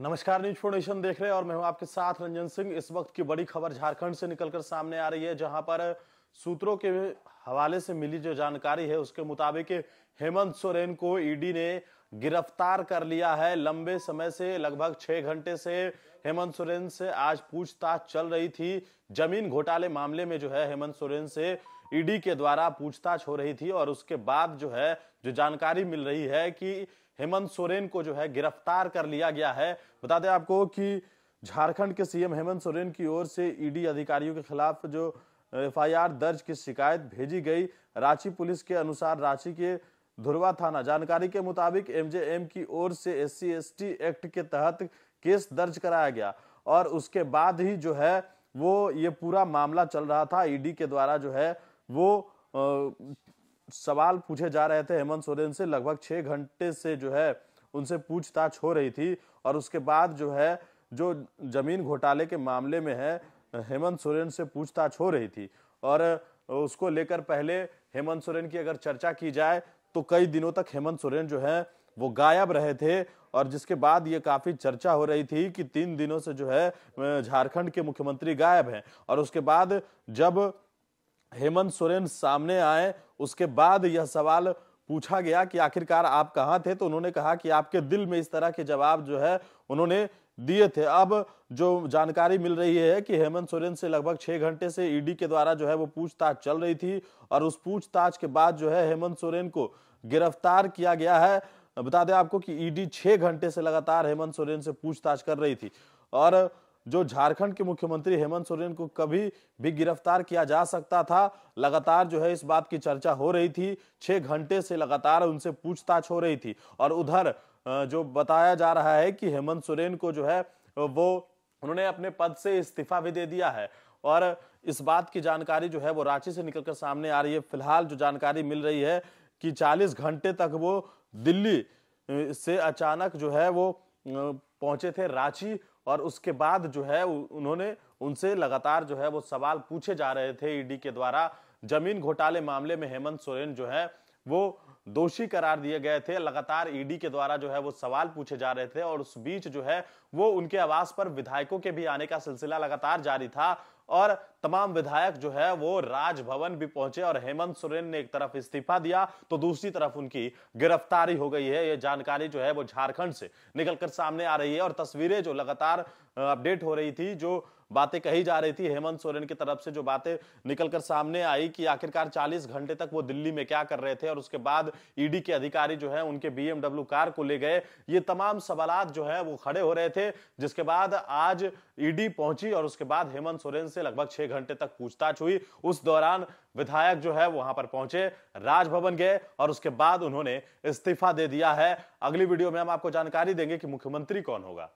नमस्कार न्यूज फोर्डेशन देख रहे हैं और मैं हूं आपके साथ रंजन सिंह इस वक्त की बड़ी खबर झारखंड से निकलकर सामने आ रही है जहां पर सूत्रों के हवाले से मिली जो जानकारी है उसके मुताबिक हेमंत सोरेन को ईडी ने गिरफ्तार कर लिया है लंबे समय से लगभग छह घंटे से हेमंत सोरेन से आज पूछताछ चल रही थी जमीन घोटाले मामले में जो है हेमंत सोरेन से ईडी के द्वारा पूछताछ हो रही थी और उसके बाद जो है जो जानकारी मिल रही है कि हेमंत सोरेन को जो है गिरफ्तार कर लिया गया है बता दें आपको कि झारखंड के सीएम हेमंत सोरेन की ओर से ईडी अधिकारियों के खिलाफ जो एफआईआर दर्ज की शिकायत भेजी गई रांची पुलिस के अनुसार रांची के धुरवा थाना जानकारी के मुताबिक एमजेएम की ओर से एस सी एक्ट के तहत केस दर्ज कराया गया और उसके बाद ही जो है वो ये पूरा मामला चल रहा था ईडी के द्वारा जो है वो आ, सवाल पूछे जा रहे थे हेमंत सोरेन से लगभग छः घंटे से जो है उनसे पूछताछ हो रही थी और उसके बाद जो है जो जमीन घोटाले के मामले में है हेमंत सोरेन से पूछताछ हो रही थी और उसको लेकर पहले हेमंत सोरेन की अगर चर्चा की जाए तो कई दिनों तक हेमंत सोरेन जो है वो गायब रहे थे और जिसके बाद ये काफी चर्चा हो रही थी कि तीन दिनों से जो है झारखंड के मुख्यमंत्री गायब हैं और उसके बाद जब हेमंत सोरेन सामने आए उसके बाद यह सवाल पूछा गया कि आखिरकार आप कहाँ थे तो उन्होंने कहा कि आपके दिल में इस तरह के जवाब जो है उन्होंने दिए थे अब जो जानकारी मिल रही है कि हेमंत सोरेन से लगभग छह घंटे से ईडी के द्वारा जो है वो पूछताछ चल रही थी और उस पूछताछ के बाद जो है हेमंत सोरेन को गिरफ्तार किया गया है बता दें आपको कि ईडी छह घंटे से लगातार हेमंत सोरेन से पूछताछ कर रही थी और जो झारखंड के मुख्यमंत्री हेमंत सोरेन को कभी भी गिरफ्तार किया जा सकता था लगातार जो है इस बात की चर्चा हो रही थी छह घंटे से लगातार उनसे पूछताछ हो रही थी और उधर जो बताया जा रहा है कि हेमंत सोरेन को जो है वो उन्होंने अपने पद से इस्तीफा भी दे दिया है और इस बात की जानकारी जो है वो रांची से निकलकर सामने आ रही है फिलहाल जो जानकारी मिल रही है कि 40 घंटे तक वो दिल्ली से अचानक जो है वो पहुंचे थे रांची और उसके बाद जो है उन्होंने उनसे लगातार जो है वो सवाल पूछे जा रहे थे ईडी के द्वारा जमीन घोटाले मामले में हेमंत सोरेन जो है वो दोषी करार दिए गए थे लगातार ईडी के द्वारा जो है वो सवाल पूछे जा रहे थे और उस बीच जो है वो उनके आवास पर विधायकों के भी आने का सिलसिला लगातार जारी था और तमाम विधायक जो है वो राजभवन भी पहुंचे और हेमंत सोरेन ने एक तरफ इस्तीफा दिया तो दूसरी तरफ उनकी गिरफ्तारी हो गई है ये जानकारी जो है वो झारखंड से निकलकर सामने आ रही है और तस्वीरें जो लगातार अपडेट हो रही थी जो बातें कही जा रही थी हेमंत सोरेन की तरफ से जो बातें निकलकर सामने आई कि आखिरकार 40 घंटे तक वो दिल्ली में क्या कर रहे थे और उसके बाद ईडी के अधिकारी जो है उनके बीएमडब्ल्यू कार को ले गए ये तमाम सवाल जो है वो खड़े हो रहे थे जिसके बाद आज ईडी पहुंची और उसके बाद हेमंत सोरेन से से लगभग छह घंटे तक पूछताछ हुई उस दौरान विधायक जो है वहां पर पहुंचे राजभवन गए और उसके बाद उन्होंने इस्तीफा दे दिया है अगली वीडियो में हम आपको जानकारी देंगे कि मुख्यमंत्री कौन होगा